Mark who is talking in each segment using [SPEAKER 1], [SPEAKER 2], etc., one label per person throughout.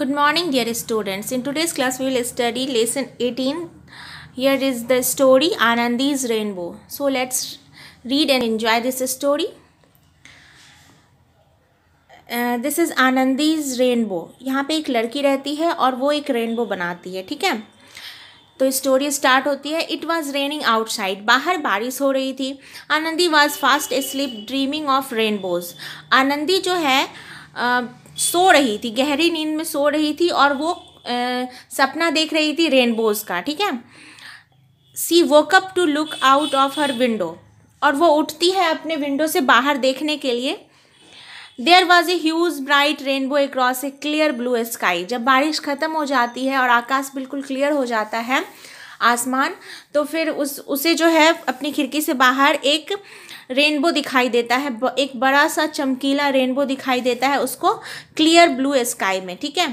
[SPEAKER 1] Good morning dear students. In today's class we will study lesson 18. Here is the story Anandi's Rainbow. So let's read and enjoy this story. Uh, this is Anandi's rainbow यहाँ पे एक लड़की रहती है और वो एक rainbow बनाती है ठीक है तो स्टोरी स्टार्ट होती है इट वॉज रेनिंग आउटसाइड बाहर बारिश हो रही थी Anandi was fast sleep dreaming of rainbows Anandi जो है सो रही थी गहरी नींद में सो रही थी और वो आ, सपना देख रही थी रेनबोज का ठीक है she woke up to look out of her window और वो उठती है अपने विंडो से बाहर देखने के लिए there was a huge bright rainbow across a clear blue sky जब बारिश ख़त्म हो जाती है और आकाश बिल्कुल क्लियर हो जाता है आसमान तो फिर उस उसे जो है अपनी खिड़की से बाहर एक रेनबो दिखाई देता है एक बड़ा सा चमकीला रेनबो दिखाई देता है उसको क्लियर ब्लू स्काई में ठीक है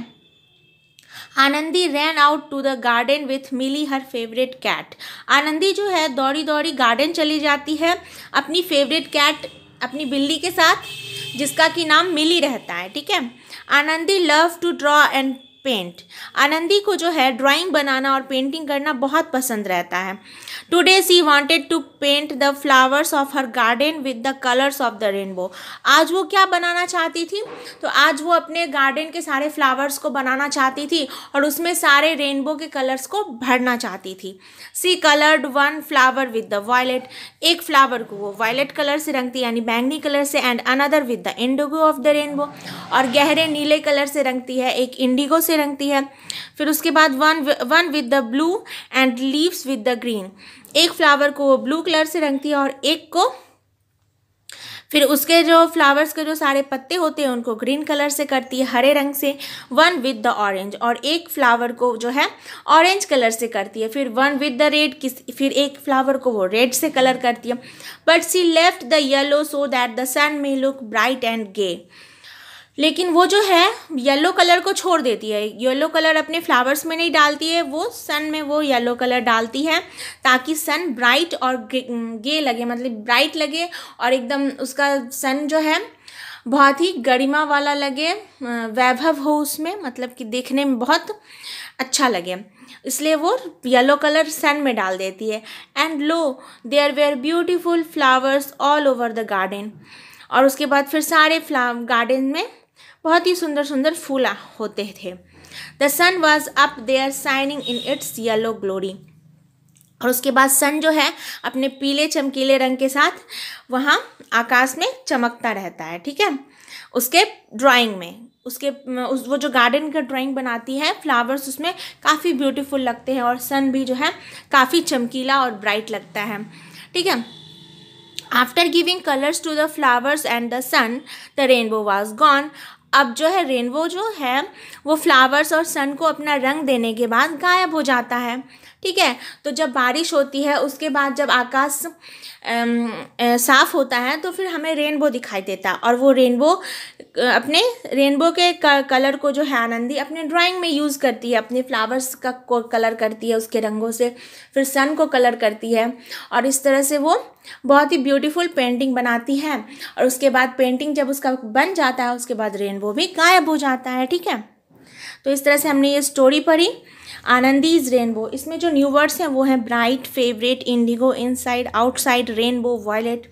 [SPEAKER 1] Anandi ran out to the garden with Mili her favourite cat Anandi जो है दौड़ी दौड़ी गार्डन चली जाती है अपनी फेवरेट कैट अपनी बिल्ली के साथ जिसका कि नाम मिली रहता है ठीक है Anandi love to draw and paint Anandi को जो है ड्राइंग बनाना और पेंटिंग करना बहुत पसंद रहता है today she wanted to paint the flowers of her garden with the colours of the rainbow आज वो क्या बनाना चाहती थी तो आज वो अपने गार्डन के सारे फ्लावर्स को बनाना चाहती थी और उसमें सारे रेनबो के कलर्स को भरना चाहती थी she coloured one flower with the violet एक फ्लावर को वो वायलेट कलर से रंगती यानी बैंगनी कलर से and another with the indigo of the rainbow और गहरे नीले कलर से रंगती है एक इंडिगो से रंगती है फिर उसके बाद one one with the blue and leaves with the green एक फ्लावर को ब्लू कलर से रंगती है और एक को फिर उसके जो फ्लावर्स के जो सारे पत्ते होते हैं उनको ग्रीन कलर से करती है हरे रंग से वन विद द ऑरेंज और एक फ्लावर को जो है ऑरेंज कलर से करती है फिर वन विद द रेड किस फिर एक फ्लावर को वो रेड से कलर करती है but she left the yellow so that the sun may look bright and gay लेकिन वो जो है येलो कलर को छोड़ देती है येलो कलर अपने फ्लावर्स में नहीं डालती है वो सन में वो येलो कलर डालती है ताकि सन ब्राइट और गे लगे मतलब ब्राइट लगे और एकदम उसका सन जो है बहुत ही गरिमा वाला लगे वैभव हो उसमें मतलब कि देखने में बहुत अच्छा लगे इसलिए वो येलो कलर सन में डाल देती है and lo there were beautiful flowers all over the garden और उसके बाद फिर सारे फ्ला गार्डन में बहुत ही सुंदर सुंदर फूल होते थे the sun was up there shining in its yellow glory और उसके बाद सन जो है अपने पीले चमकीले रंग के साथ वहाँ आकाश में चमकता रहता है ठीक है उसके ड्राइंग में उसके उस वो जो गार्डन का ड्राइंग बनाती है फ्लावर्स उसमें काफ़ी ब्यूटीफुल लगते हैं और सन भी जो है काफ़ी चमकीला और ब्राइट लगता है ठीक है after giving colours to the flowers and the sun the rainbow was gone अब जो है रेनबो जो है वो फ्लावर्स और सन को अपना रंग देने के बाद गायब हो जाता है ठीक है तो जब बारिश होती है उसके बाद जब आकाश साफ होता है तो फिर हमें रेनबो दिखाई देता है और वो रेनबो अपने रेनबो के कलर को जो है आनंदी अपने ड्राइंग में यूज़ करती है अपने फ्लावर्स का को कलर करती है उसके रंगों से फिर सन को कलर करती है और इस तरह से वो बहुत ही ब्यूटीफुल पेंटिंग बनाती है और उसके बाद पेंटिंग जब उसका बन जाता है उसके बाद रेनबो भी गायब हो जाता है ठीक है तो इस तरह से हमने ये स्टोरी पढ़ी आनंदी इज़ रेनबो इसमें जो न्यू वर्ड्स हैं वो हैं bright favourite indigo inside outside rainbow violet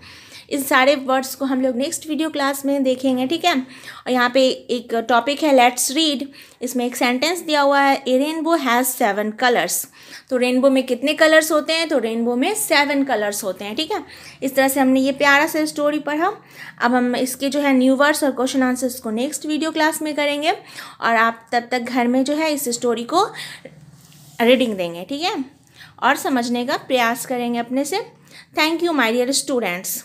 [SPEAKER 1] इन सारे वर्ड्स को हम लोग नेक्स्ट वीडियो क्लास में देखेंगे ठीक है और यहाँ पे एक टॉपिक है लेट्स रीड इसमें एक सेंटेंस दिया हुआ है a rainbow has seven colours तो रेनबो में कितने कलर्स होते हैं तो रेनबो में सेवन कलर्स होते हैं ठीक है इस तरह से हमने ये प्यारा सा स्टोरी पढ़ा अब हम इसके जो है न्यू वर्ड्स और क्वेश्चन आंसर्स को नेक्स्ट वीडियो क्लास में करेंगे और आप तब तक घर में जो है इस स्टोरी को रीडिंग देंगे ठीक है और समझने का प्रयास करेंगे अपने से thank you my dear students